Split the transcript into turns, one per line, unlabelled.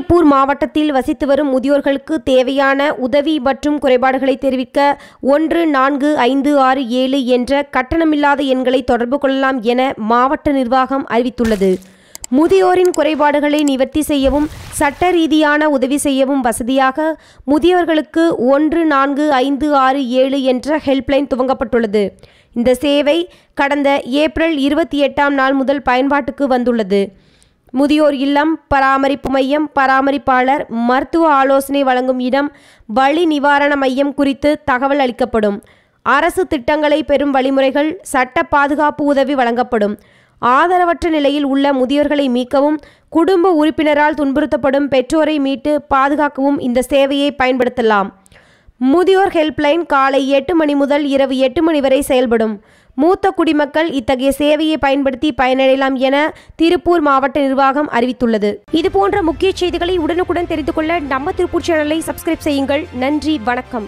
திருப்பூர் மாவட்டத்தில் வசித்து வரும் முதியோர்களுக்கு தேவையான உதவி மற்றும் குறைபாடுகளை தெரிவிக்க ஒன்று நான்கு ஐந்து ஆறு ஏழு என்ற கட்டணமில்லாத எண்களை தொடர்பு கொள்ளலாம் என மாவட்ட நிர்வாகம் அறிவித்துள்ளது முதியோரின் குறைபாடுகளை நிவர்த்தி செய்யவும் சட்ட ரீதியான உதவி செய்யவும் வசதியாக முதியோர்களுக்கு ஒன்று நான்கு ஐந்து ஆறு ஏழு என்ற ஹெல்ப்லைன் துவங்கப்பட்டுள்ளது இந்த சேவை கடந்த ஏப்ரல் இருபத்தி எட்டாம் நாள் முதல் பயன்பாட்டுக்கு வந்துள்ளது முதியோர் இல்லம் பராமரிப்பு மையம் பராமரிப்பாளர் மருத்துவ ஆலோசனை வழங்கும் இடம் வழி நிவாரண மையம் குறித்து தகவல் அளிக்கப்படும் அரசு திட்டங்களை பெறும் வழிமுறைகள் சட்ட பாதுகாப்பு உதவி வழங்கப்படும் ஆதரவற்ற நிலையில் உள்ள முதியோர்களை மீட்கவும் குடும்ப உறுப்பினரால் துன்புறுத்தப்படும் பெற்றோரை மீட்டு பாதுகாக்கவும் இந்த சேவையை பயன்படுத்தலாம் முதியோர் ஹெல்ப்லைன் காலை எட்டு மணி முதல் இரவு எட்டு மணி வரை செயல்படும் மூத்த குடிமக்கள் இத்தகைய சேவையை பயன்படுத்தி பயனடையலாம் என திருப்பூர் மாவட்ட நிர்வாகம் அறிவித்துள்ளது இதுபோன்ற முக்கிய செய்திகளை உடனுக்குடன் தெரிந்து கொள்ள நம்ம திருப்பூர் சேனலை சப்ஸ்கிரைப் செய்யுங்கள் நன்றி வணக்கம்